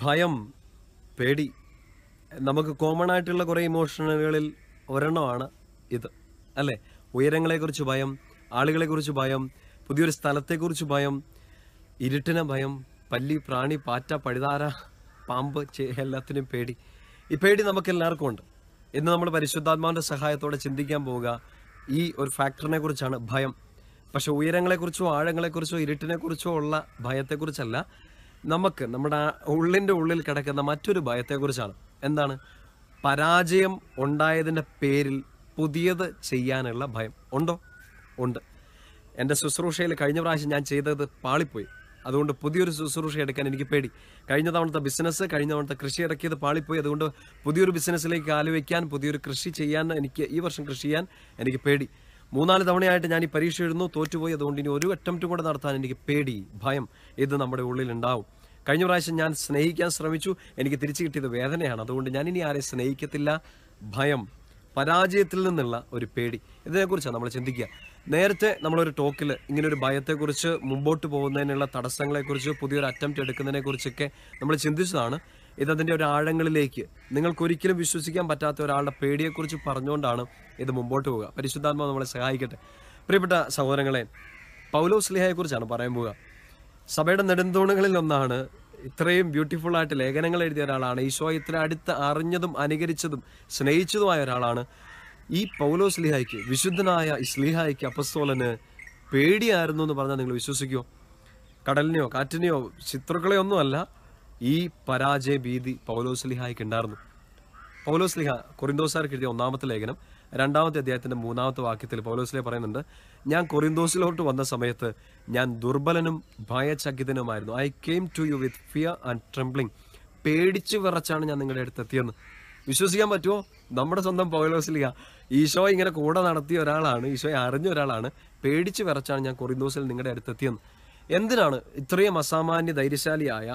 ഭയം പേടി നമുക്ക് കോമൺ ആയിട്ടുള്ള കുറേ ഇമോഷനുകളിൽ ഒരെണ്ണമാണ് ഇത് അല്ലേ ഉയരങ്ങളെക്കുറിച്ച് ഭയം ആളുകളെക്കുറിച്ച് ഭയം പുതിയൊരു സ്ഥലത്തെക്കുറിച്ച് ഭയം ഇരുട്ടിനെ ഭയം പല്ലി പ്രാണി പാറ്റ പഴുതാര പാമ്പ് എല്ലാത്തിനും പേടി ഈ പേടി നമുക്ക് എല്ലാവർക്കും ഉണ്ട് ഇന്ന് നമ്മൾ പരിശുദ്ധാത്മാവിൻ്റെ സഹായത്തോടെ ചിന്തിക്കാൻ പോവുക ഈ ഒരു ഫാക്ടറിനെ കുറിച്ചാണ് ഭയം പക്ഷെ ഉയരങ്ങളെക്കുറിച്ചോ ആഴങ്ങളെക്കുറിച്ചോ ഇരുട്ടിനെക്കുറിച്ചോ ഉള്ള ഭയത്തെക്കുറിച്ചല്ല നമുക്ക് നമ്മുടെ ഉള്ളിൻ്റെ ഉള്ളിൽ കിടക്കുന്ന മറ്റൊരു ഭയത്തെക്കുറിച്ചാണ് എന്താണ് പരാജയം ഉണ്ടായതിൻ്റെ പേരിൽ പുതിയത് ചെയ്യാനുള്ള ഭയം ഉണ്ടോ ഉണ്ട് എൻ്റെ ശുശ്രൂഷയിൽ കഴിഞ്ഞ പ്രാവശ്യം ഞാൻ ചെയ്തത് പാളിപ്പോയി അതുകൊണ്ട് പുതിയൊരു ശുശ്രൂഷ എടുക്കാൻ എനിക്ക് പേടി കഴിഞ്ഞ തവണത്തെ ബിസിനസ് കഴിഞ്ഞ തവണത്തെ കൃഷി ഇറക്കിയത് പാളിപ്പോയി അതുകൊണ്ട് പുതിയൊരു ബിസിനസ്സിലേക്ക് ആലോചിക്കാൻ പുതിയൊരു കൃഷി ചെയ്യാൻ എനിക്ക് ഈ വർഷം കൃഷി ചെയ്യാൻ എനിക്ക് പേടി മൂന്നാല് തവണയായിട്ട് ഞാൻ ഈ പരീക്ഷ എഴുതുന്നു തോറ്റുപോയി അതുകൊണ്ട് ഇനി ഒരു അറ്റംപ്റ്റ് കൂടെ നടത്താൻ എനിക്ക് പേടി ഭയം ഇത് നമ്മുടെ ഉള്ളിൽ ഉണ്ടാവും കഴിഞ്ഞ പ്രാവശ്യം ഞാൻ സ്നേഹിക്കാൻ ശ്രമിച്ചു എനിക്ക് തിരിച്ചു കിട്ടിയത് വേദനയാണ് അതുകൊണ്ട് ഞാൻ ഇനി ആരെ സ്നേഹിക്കത്തില്ല ഭയം പരാജയത്തിൽ നിന്നുള്ള ഒരു പേടി ഇതിനെക്കുറിച്ചാണ് നമ്മൾ ചിന്തിക്കുക നേരത്തെ നമ്മളൊരു ടോക്കിൽ ഇങ്ങനെ ഒരു ഭയത്തെക്കുറിച്ച് മുമ്പോട്ട് പോകുന്നതിനുള്ള തടസ്സങ്ങളെക്കുറിച്ച് പുതിയൊരു അറ്റംപ്റ്റ് എടുക്കുന്നതിനെക്കുറിച്ചൊക്കെ നമ്മൾ ചിന്തിച്ചതാണ് ഇതതിൻ്റെ ഒരു ആഴങ്ങളിലേക്ക് നിങ്ങൾക്കൊരിക്കലും വിശ്വസിക്കാൻ പറ്റാത്ത ഒരാളുടെ പേടിയെക്കുറിച്ച് പറഞ്ഞുകൊണ്ടാണ് ഇത് മുമ്പോട്ട് പോവുക പരിശുദ്ധാത്മാവ് നമ്മളെ സഹായിക്കട്ടെ പ്രിയപ്പെട്ട സഹോദരങ്ങളെ പൗലോസ്ലിഹയെക്കുറിച്ചാണ് പറയാൻ പോവുക സഭയുടെ നെടുന്തൂണുകളിൽ ഒന്നാണ് ഇത്രയും ബ്യൂട്ടിഫുൾ ആയിട്ട് ലേഖനങ്ങൾ എഴുതിയ ഒരാളാണ് ഈശോ ഇത്ര അടുത്ത് അറിഞ്ഞതും അനുകരിച്ചതും സ്നേഹിച്ചതുമായ ഒരാളാണ് ഈ പൗലോ സ്ലിഹായ്ക്ക് വിശുദ്ധനായ സ്ലിഹായ്ക്ക് അപ്പസ്തോലന് പേടിയായിരുന്നു എന്ന് പറഞ്ഞാൽ നിങ്ങൾ വിശ്വസിക്കുമോ കടലിനെയോ കാറ്റിനെയോ ശത്രുക്കളെയോ ഒന്നുമല്ല ഈ പരാജയ ഭീതി പൗലോസ്ലിഹായ്ക്ക് ഉണ്ടായിരുന്നു സ്ലിഹ കൊറിന്തോസാർക്ക് എഴുതിയ ഒന്നാമത്തെ ലേഖനം രണ്ടാമത്തെ അധ്യായത്തിന്റെ മൂന്നാമത്തെ വാക്യത്തിൽ പൗലോസിലെ പറയുന്നുണ്ട് ഞാൻ കൊറിന്തോസിലോട്ട് വന്ന സമയത്ത് ഞാൻ ദുർബലനും ഭയചകിതനുമായിരുന്നു I came to you with fear and trembling പേടിച്ച് വിറച്ചാണ് ഞാൻ നിങ്ങളുടെ അടുത്ത് എത്തിയെന്ന് വിശ്വസിക്കാൻ പറ്റുമോ നമ്മുടെ സ്വന്തം പൗലോസിലിയ ഈശോ ഇങ്ങനെ കൂടെ നടത്തിയ ഒരാളാണ് ഈശോയെ അറിഞ്ഞ ഒരാളാണ് പേടിച്ച് വിറച്ചാണ് ഞാൻ കൊറിന്തോസിൽ നിങ്ങളുടെ എത്തിയെന്ന് എന്തിനാണ് ഇത്രയും അസാമാന്യ ധൈര്യശാലിയായ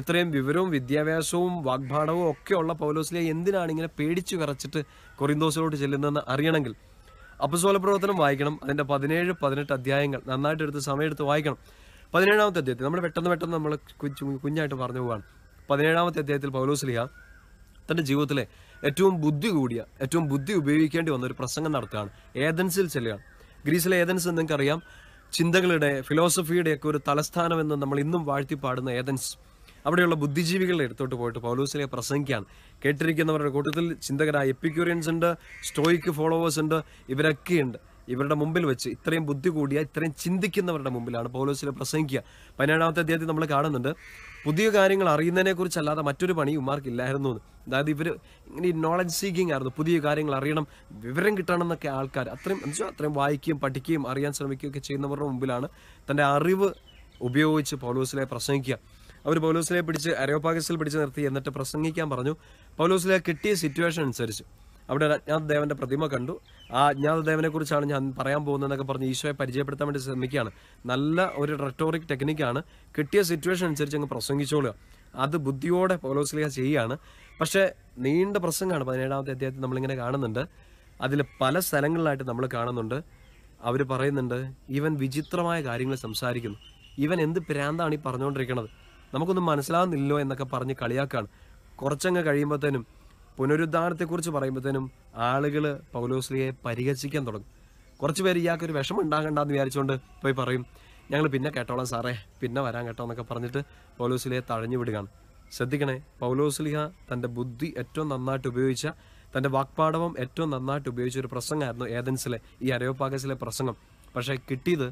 ഇത്രയും വിവരവും വിദ്യാഭ്യാസവും വാഗ്ഭാടവും ഒക്കെയുള്ള പൗലോസിലെ എന്തിനാണ് ഇങ്ങനെ പേടിച്ചു കറച്ചിട്ട് കൊറിന്തോസിലോട്ട് ചെല്ലുന്നതെന്ന് അറിയണമെങ്കിൽ അപ്പസോല പ്രവർത്തനം വായിക്കണം അതിൻ്റെ പതിനേഴ് പതിനെട്ട് അധ്യായങ്ങൾ നന്നായിട്ട് എടുത്ത് സമയമെടുത്ത് വായിക്കണം പതിനേഴാമത്തെ അധ്യായത്തിൽ നമ്മൾ പെട്ടെന്ന് പെട്ടെന്ന് നമ്മൾ കുഞ്ഞായിട്ട് പറഞ്ഞു പോവാണ് പതിനേഴാമത്തെ അധ്യായത്തിൽ പൗലോസ്ലിയ തൻ്റെ ജീവിതത്തിലെ ഏറ്റവും ബുദ്ധി കൂടിയ ഏറ്റവും ബുദ്ധി ഉപയോഗിക്കേണ്ടി വന്ന ഒരു പ്രസംഗം നടത്തുകയാണ് ഏതൻസിൽ ചെല്ലുകയാണ് ഗ്രീസിലെ ഏതൻസ് നിങ്ങൾക്കറിയാം ചിന്തകളുടെ ഒക്കെ ഒരു എന്ന് നമ്മൾ ഇന്നും വാഴ്ത്തിപ്പാടുന്ന ഏതൻസ് അവിടെയുള്ള ബുദ്ധിജീവികളുടെ എടുത്തോട്ട് പോയിട്ട് പൗലൂസിനെ പ്രസംഗിക്കുകയാണ് കേട്ടിരിക്കുന്നവരുടെ കൂട്ടത്തിൽ ചിന്തകരായ എപ്പിക്യൂറിയൻസ് ഉണ്ട് സ്റ്റോയിക്ക് ഫോളോവേഴ്സ് ഉണ്ട് ഇവരൊക്കെയുണ്ട് ഇവരുടെ മുമ്പിൽ വെച്ച് ഇത്രയും ബുദ്ധി കൂടിയ ഇത്രയും ചിന്തിക്കുന്നവരുടെ മുമ്പിലാണ് പൗലോസിനെ പ്രസംഗിക്കുക പതിനേഴാമത്തെ അധ്യായത്തിൽ നമ്മൾ കാണുന്നുണ്ട് പുതിയ കാര്യങ്ങൾ കുറിച്ചല്ലാതെ മറ്റൊരു പണി ഉമ്മാർക്കില്ലായിരുന്നു അതായത് ഇവർ ഇങ്ങനെ നോളജ് സീക്കിംഗ് ആയിരുന്നു പുതിയ കാര്യങ്ങൾ അറിയണം വിവരം കിട്ടണം എന്നൊക്കെ ആൾക്കാർ അത്രയും എന്താ അത്രയും വായിക്കുകയും പഠിക്കുകയും അറിയാൻ ശ്രമിക്കുകയൊക്കെ ചെയ്യുന്നവരുടെ മുമ്പിലാണ് തൻ്റെ അറിവ് ഉപയോഗിച്ച് പൗലോസിലെ പ്രസംഗിക്കുക അവർ പൗലോസിലെ പിടിച്ച് അരോപാഗസിൽ പിടിച്ച് നിർത്തി എന്നിട്ട് പ്രസംഗിക്കാൻ പറഞ്ഞു പൗലോസിലെ കിട്ടിയ സിറ്റുവേഷൻ അനുസരിച്ച് അവിടെ ഒരു അജ്ഞാതദേവന്റെ പ്രതിമ കണ്ടു ആ അജ്ഞാതദേവനെ കുറിച്ചാണ് ഞാൻ പറയാൻ പോകുന്നതെന്നൊക്കെ പറഞ്ഞ് ഈശോയെ പരിചയപ്പെടുത്താൻ വേണ്ടി ശ്രമിക്കുകയാണ് നല്ല ഒരു റെട്ടോറിക് ടെക്നിക്കാണ് കിട്ടിയ സിറ്റുവേഷൻ അനുസരിച്ച് അങ്ങ് പ്രസംഗിച്ചോളുക അത് ബുദ്ധിയോടെ പോലോസ്ലിക ചെയ്യുകയാണ് പക്ഷേ നീണ്ട പ്രസംഗമാണ് പതിനേഴാമത്തെ അധ്യായത്തിൽ നമ്മളിങ്ങനെ കാണുന്നുണ്ട് അതിൽ പല സ്ഥലങ്ങളിലായിട്ട് നമ്മൾ കാണുന്നുണ്ട് അവർ പറയുന്നുണ്ട് ഇവൻ വിചിത്രമായ കാര്യങ്ങൾ സംസാരിക്കുന്നു ഇവൻ എന്ത് പ്രാന്താണ് ഈ പറഞ്ഞുകൊണ്ടിരിക്കുന്നത് നമുക്കൊന്നും മനസ്സിലാവുന്നില്ലോ എന്നൊക്കെ പറഞ്ഞ് കളിയാക്കാണ് കുറച്ചങ്ങ് കഴിയുമ്പോഴത്തേനും പുനരുദ്ധാനത്തെക്കുറിച്ച് പറയുമ്പോഴത്തേനും ആളുകൾ പൗലോസ്ലിയെ പരിഹസിക്കാൻ തുടങ്ങും കുറച്ച് പേര് ഒരു വിഷമം ഉണ്ടാകണ്ടെന്ന് വിചാരിച്ചുകൊണ്ട് പോയി പറയും ഞങ്ങൾ പിന്നെ കേട്ടോളാം സാറേ പിന്നെ വരാൻ കേട്ടോ എന്നൊക്കെ പറഞ്ഞിട്ട് പൗലോസ്ലിയെ തഴഞ്ഞു വിടുകയാണ് ശ്രദ്ധിക്കണേ പൗലോസ്ലിഹ തൻ്റെ ബുദ്ധി ഏറ്റവും നന്നായിട്ട് ഉപയോഗിച്ച തൻ്റെ വാക്പാടവം ഏറ്റവും നന്നായിട്ട് ഉപയോഗിച്ച ഒരു പ്രസംഗമായിരുന്നു ഏതൻസിലെ ഈ അരയോപാകസിലെ പ്രസംഗം പക്ഷേ കിട്ടിയത്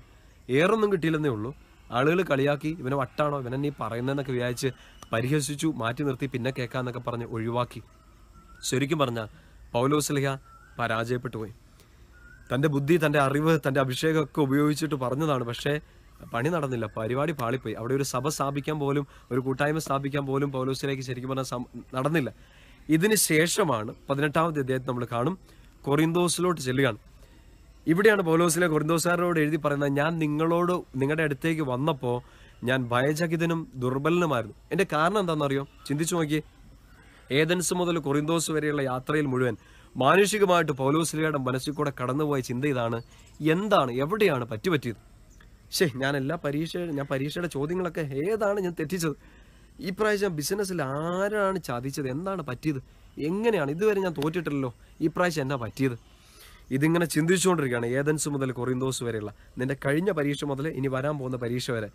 ഏറൊന്നും കിട്ടിയില്ലെന്നേ ഉള്ളൂ ആളുകൾ കളിയാക്കി ഇവനെ വട്ടാണോ ഇവനെ നീ പറയുന്നതെന്നൊക്കെ വിചാരിച്ച് പരിഹസിച്ചു മാറ്റി നിർത്തി പിന്നെ കേൾക്കാമെന്നൊക്കെ പറഞ്ഞ് ഒഴിവാക്കി ശരിക്കും പറഞ്ഞാൽ പൗലോസ്ലിഹ പരാജയപ്പെട്ടു പോയി തൻ്റെ ബുദ്ധി തൻ്റെ അറിവ് തൻ്റെ അഭിഷേകമൊക്കെ ഉപയോഗിച്ചിട്ട് പറഞ്ഞതാണ് പക്ഷേ പണി നടന്നില്ല പരിപാടി പാളിപ്പോയി അവിടെ ഒരു സഭ സ്ഥാപിക്കാൻ പോലും ഒരു കൂട്ടായ്മ സ്ഥാപിക്കാൻ പോലും പൗലോസിലേക്ക് ശരിക്കും പറഞ്ഞാൽ നടന്നില്ല ഇതിന് ശേഷമാണ് പതിനെട്ടാമത്തെ അദ്ദേഹത്തെ നമ്മൾ കാണും കൊറിന്തോസിലോട്ട് ചെല്ലുകയാണ് ഇവിടെയാണ് പൗലോസിലെ കൊറിന്തോസുകാരോട് എഴുതി പറയുന്നത് ഞാൻ നിങ്ങളോട് നിങ്ങളുടെ അടുത്തേക്ക് വന്നപ്പോൾ ഞാൻ ഭയചകിതനും ദുർബലനുമായിരുന്നു എൻ്റെ കാരണം എന്താണെന്നറിയോ ചിന്തിച്ചു നോക്കിയേ ഏതൻസ് മുതൽ കൊറിന്തോസ് വരെയുള്ള യാത്രയിൽ മുഴുവൻ മാനുഷികമായിട്ട് പൗലോസ്ലിയുടെ മനസ്സിൽ കൂടെ കടന്നുപോയ ചിന്ത ഇതാണ് എന്താണ് എവിടെയാണ് പറ്റിപ്പറ്റിയത് ശേ ഞാൻ എല്ലാ പരീക്ഷ ഞാൻ പരീക്ഷയുടെ ചോദ്യങ്ങളൊക്കെ ഏതാണ് ഞാൻ തെറ്റിച്ചത് ഈ പ്രാവശ്യം ബിസിനസ്സിൽ ആരാണ് ചതിച്ചത് എന്താണ് പറ്റിയത് എങ്ങനെയാണ് ഇതുവരെ ഞാൻ തോറ്റിട്ടില്ലല്ലോ ഈ പ്രാവശ്യം എന്നാ പറ്റിയത് ഇതിങ്ങനെ ചിന്തിച്ചുകൊണ്ടിരിക്കുകയാണ് ഏതൻസ് മുതൽ കൊറിന്തോസ് വരെയുള്ള നിന്റെ കഴിഞ്ഞ പരീക്ഷ മുതൽ ഇനി വരാൻ പോകുന്ന പരീക്ഷ വരെ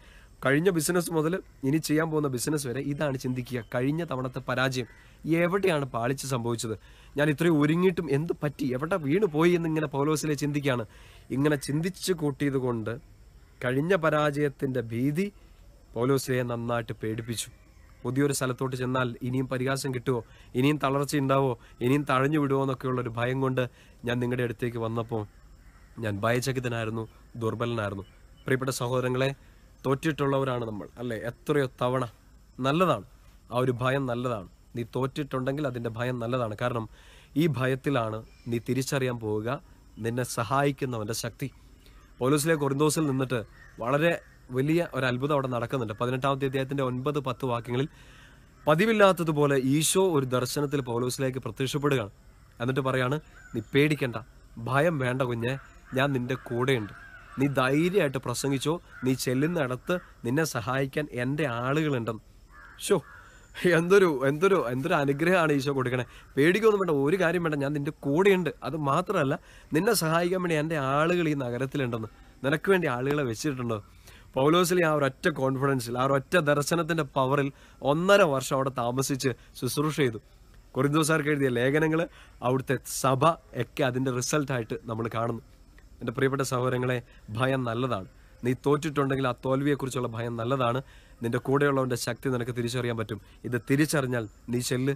കഴിഞ്ഞ ബിസിനസ് മുതൽ ഇനി ചെയ്യാൻ പോകുന്ന ബിസിനസ് വരെ ഇതാണ് ചിന്തിക്കുക കഴിഞ്ഞ തവണത്തെ പരാജയം എവിടെയാണ് പാളിച്ച് സംഭവിച്ചത് ഞാൻ ഇത്രയും ഒരുങ്ങിയിട്ടും എന്ത് പറ്റി എവിടെ വീണ് പോയി എന്നിങ്ങനെ പൗലോസിലെ ചിന്തിക്കുകയാണ് ഇങ്ങനെ ചിന്തിച്ചു കൂട്ടിയത് കൊണ്ട് കഴിഞ്ഞ പരാജയത്തിൻ്റെ ഭീതി പൗലോസിലെ നന്നായിട്ട് പേടിപ്പിച്ചു പുതിയൊരു സ്ഥലത്തോട്ട് ചെന്നാൽ ഇനിയും പരിഹാസം കിട്ടുമോ ഇനിയും തളർച്ച ഉണ്ടാവോ ഇനിയും തഴഞ്ഞു വിടുമോ ഒരു ഭയം കൊണ്ട് ഞാൻ നിങ്ങളുടെ അടുത്തേക്ക് വന്നപ്പോൾ ഞാൻ ഭയചകിതനായിരുന്നു ദുർബലനായിരുന്നു പ്രിയപ്പെട്ട സഹോദരങ്ങളെ തോറ്റിട്ടുള്ളവരാണ് നമ്മൾ അല്ലേ എത്രയോ തവണ നല്ലതാണ് ആ ഒരു ഭയം നല്ലതാണ് നീ തോറ്റിട്ടുണ്ടെങ്കിൽ അതിൻ്റെ ഭയം നല്ലതാണ് കാരണം ഈ ഭയത്തിലാണ് നീ തിരിച്ചറിയാൻ പോവുക നിന്നെ സഹായിക്കുന്നവൻ്റെ ശക്തി പോലീസിലെ കൊറിന്തോസിൽ നിന്നിട്ട് വളരെ വലിയ ഒരു അത്ഭുതം അവിടെ നടക്കുന്നുണ്ട് പതിനെട്ടാമത്തെ അദ്ദേഹത്തിൻ്റെ ഒൻപത് പത്ത് വാക്യങ്ങളിൽ പതിവില്ലാത്തതുപോലെ ഈശോ ഒരു ദർശനത്തിൽ പോലീസിലേക്ക് പ്രത്യക്ഷപ്പെടുകയാണ് എന്നിട്ട് പറയാണ് നീ പേടിക്കണ്ട ഭയം വേണ്ട കുഞ്ഞെ ഞാൻ നിൻ്റെ കൂടെയുണ്ട് നീ ധൈര്യമായിട്ട് പ്രസംഗിച്ചോ നീ ചെല്ലുന്നിടത്ത് നിന്നെ സഹായിക്കാൻ എൻ്റെ ആളുകളുണ്ടെന്ന് ഷോ എന്തൊരു എന്തൊരു എന്തൊരു അനുഗ്രഹമാണ് ഈശോ കൊടുക്കണേ പേടിക്കൊന്നും വേണ്ട ഒരു കാര്യം വേണ്ട ഞാൻ നിൻ്റെ കൂടെയുണ്ട് അത് മാത്രമല്ല നിന്നെ സഹായിക്കാൻ വേണ്ടി എൻ്റെ ആളുകൾ ഈ നഗരത്തിലുണ്ടെന്ന് നിനക്ക് വേണ്ടി ആളുകളെ വെച്ചിട്ടുണ്ടോ പൗലോസിലെ ആ ഒരൊറ്റ കോൺഫിഡൻസിൽ ആ ഒരൊറ്റ ദർശനത്തിൻ്റെ പവറിൽ ഒന്നര വർഷം അവിടെ താമസിച്ച് ശുശ്രൂഷ ചെയ്തു കൊറിന്തോസാർക്ക് എഴുതിയ ലേഖനങ്ങൾ അവിടുത്തെ സഭ ഒക്കെ അതിൻ്റെ റിസൾട്ടായിട്ട് നമ്മൾ കാണുന്നു എൻ്റെ പ്രിയപ്പെട്ട സഹോദരങ്ങളെ ഭയം നല്ലതാണ് നീ തോറ്റിട്ടുണ്ടെങ്കിൽ ആ തോൽവിയെക്കുറിച്ചുള്ള ഭയം നല്ലതാണ് നിൻ്റെ കൂടെയുള്ളവൻ്റെ ശക്തി നിനക്ക് തിരിച്ചറിയാൻ പറ്റും ഇത് തിരിച്ചറിഞ്ഞാൽ നീ ചെല്ല്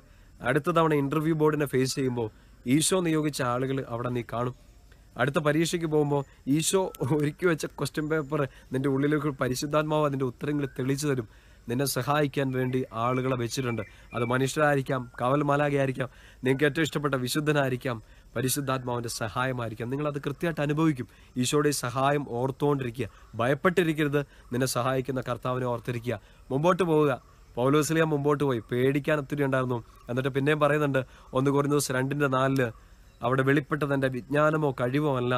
അടുത്ത തവണ ഇൻ്റർവ്യൂ ബോർഡിനെ ഫേസ് ചെയ്യുമ്പോൾ ഈശോ നിയോഗിച്ച ആളുകൾ അവിടെ നീ കാണും അടുത്ത പരീക്ഷയ്ക്ക് പോകുമ്പോൾ ഈശോ ഒരുക്കി വെച്ച ക്വസ്റ്റ്യൻ പേപ്പർ നിൻ്റെ ഉള്ളിലേക്ക് പരിശുദ്ധാത്മാവ് അതിൻ്റെ ഉത്തരങ്ങൾ തെളിച്ചു തരും നിന്നെ സഹായിക്കാൻ വേണ്ടി ആളുകളെ വെച്ചിട്ടുണ്ട് അത് മനുഷ്യരായിരിക്കാം കവൽ മലാകയായിരിക്കാം നിങ്ങൾക്ക് ഏറ്റവും ഇഷ്ടപ്പെട്ട വിശുദ്ധനായിരിക്കാം പരിശുദ്ധാത്മാവിൻ്റെ സഹായമായിരിക്കാം നിങ്ങളത് കൃത്യമായിട്ട് അനുഭവിക്കും ഈശോയുടെ സഹായം ഓർത്തുകൊണ്ടിരിക്കുക ഭയപ്പെട്ടിരിക്കരുത് നിന്നെ സഹായിക്കുന്ന കർത്താവിനെ ഓർത്തിരിക്കുക മുമ്പോട്ട് പോവുക പൗലോസിലിയ മുമ്പോട്ട് പോയി പേടിക്കാൻ ഒത്തിരി ഉണ്ടായിരുന്നു എന്നിട്ട് പിന്നെയും പറയുന്നുണ്ട് ഒന്ന് കുറഞ്ഞ ദിവസം രണ്ടിൻ്റെ നാലില് അവിടെ വെളിപ്പെട്ടത് എൻ്റെ വിജ്ഞാനമോ കഴിവോ അല്ല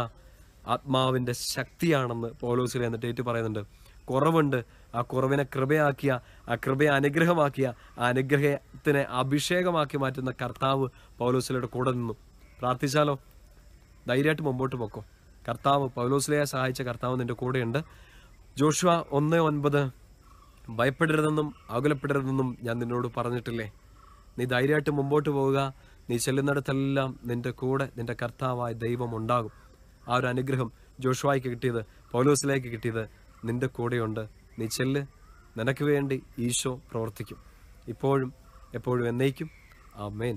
ആത്മാവിൻ്റെ ശക്തിയാണെന്ന് പൗലോസിലെ എന്നിട്ട് ഏറ്റു പറയുന്നുണ്ട് കുറവുണ്ട് ആ കുറവിനെ കൃപയാക്കിയ ആ കൃപയെ അനുഗ്രഹമാക്കിയ ആ അനുഗ്രഹത്തിനെ അഭിഷേകമാക്കി മാറ്റുന്ന കർത്താവ് പൗലോസിലയുടെ കൂടെ നിന്നു പ്രാർത്ഥിച്ചാലോ ധൈര്യമായിട്ട് മുമ്പോട്ട് പൊക്കോ കർത്താവ് പൗലോസ്ലയെ സഹായിച്ച കർത്താവ് നിന്റെ കൂടെയുണ്ട് ജോഷുവ ഒന്ന് ഒൻപത് ഭയപ്പെടരുതെന്നും അകലപ്പെടരുതെന്നും ഞാൻ നിന്നോട് പറഞ്ഞിട്ടില്ലേ നീ ധൈര്യമായിട്ട് മുമ്പോട്ട് പോവുക നീ ചെല്ലുന്നിടത്തെല്ലാം നിന്റെ കൂടെ നിന്റെ കർത്താവായ ദൈവം ഉണ്ടാകും ആ ഒരു അനുഗ്രഹം ജോഷുവായിക്ക് കിട്ടിയത് പൗലോസിലേക്ക് കിട്ടിയത് നിന്റെ കൂടെയുണ്ട് നീ ചെല്ല് നിനക്ക് വേണ്ടി ഈശോ പ്രവർത്തിക്കും ഇപ്പോഴും എപ്പോഴും എന്നേക്കും ആ